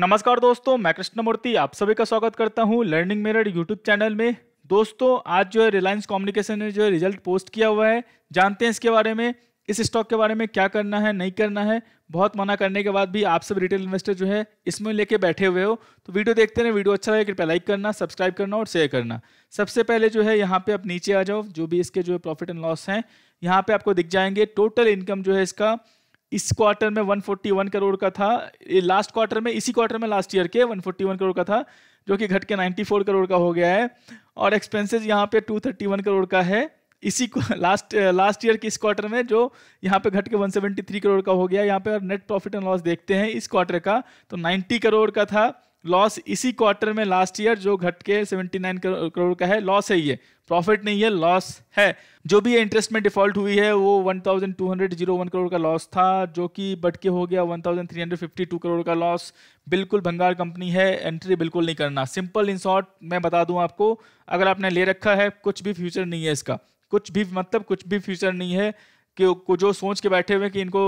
नमस्कार दोस्तों मैं कृष्णमूर्ति आप सभी का स्वागत करता हूं लर्निंग मेरड यूट्यूब चैनल में दोस्तों आज जो है रिलायंस कम्युनिकेशन ने जो है रिजल्ट पोस्ट किया हुआ है जानते हैं इसके बारे में इस स्टॉक के बारे में क्या करना है नहीं करना है बहुत मना करने के बाद भी आप सब रिटेल इन्वेस्टर जो है इसमें लेके बैठे हुए हो तो वीडियो देखते रहे वीडियो अच्छा लगे तो कृपया लाइक करना सब्सक्राइब करना और शेयर करना सबसे पहले जो है यहाँ पे आप नीचे आ जाओ जो भी इसके जो है प्रॉफिट एंड लॉस हैं यहाँ पे आपको दिख जाएंगे टोटल इनकम जो है इसका इस क्वार्टर में 141 करोड़ का था ये लास्ट क्वार्टर में इसी क्वार्टर में लास्ट ईयर के 141 करोड़ का था जो कि घट के 94 करोड़ का हो गया है और एक्सपेंसेस यहाँ पे 231 करोड़ का है इसी लास्ट लास्ट ईयर के इस क्वार्टर में जो यहाँ पे घट के 173 करोड़ का हो गया यहाँ पे और नेट प्रॉफिट एंड लॉस देखते हैं इस क्वार्टर का तो 90 करोड़ का था लॉस इसी क्वार्टर में लास्ट ईयर जो घट के 79 करोड़ का है लॉस है ये प्रॉफिट नहीं है लॉस है जो भी इंटरेस्ट में डिफॉल्ट हुई है वो वन करोड़ का लॉस था जो कि बट के हो गया 1352 करोड़ का लॉस बिल्कुल भंगार कंपनी है एंट्री बिल्कुल नहीं करना सिंपल इन शॉर्ट मैं बता दूं आपको अगर आपने ले रखा है कुछ भी फ्यूचर नहीं है इसका कुछ भी मतलब कुछ भी फ्यूचर नहीं है कि जो सोच के बैठे हुए कि इनको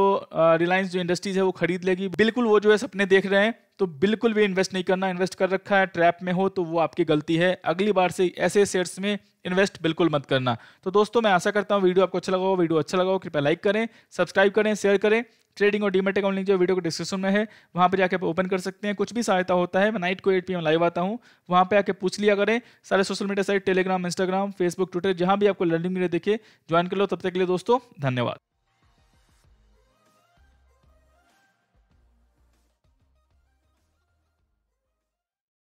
रिलायंस जो इंडस्ट्रीज है वो खरीद लेगी बिल्कुल वो जो है सपने देख रहे हैं तो बिल्कुल भी इन्वेस्ट नहीं करना इन्वेस्ट कर रखा है ट्रैप में हो तो वो आपकी गलती है अगली बार से ऐसे शेयर्स में इन्वेस्ट बिल्कुल मत करना तो दोस्तों मैं आशा करता हूँ वीडियो आपको अच्छा लगा हो वीडियो अच्छा लगा हो कृपया लाइक करें सब्सक्राइब करें शेयर करें ट्रेडिंग और डीमेट अकाउंट लिंक जो वीडियो को डिस्क्रिप्शन में है वहाँ पर जाकर आप ओपन कर सकते हैं कुछ भी सहायता होता है मैं नाइट को एट पी लाइव आता हूँ वहाँ पर आके पूछ लिया करें सारे social media site Telegram Instagram Facebook Twitter जहाँ भी आपको लर्निंग मिले देखिए ज्वाइन कर लो तब तक के लिए दोस्तों धन्यवाद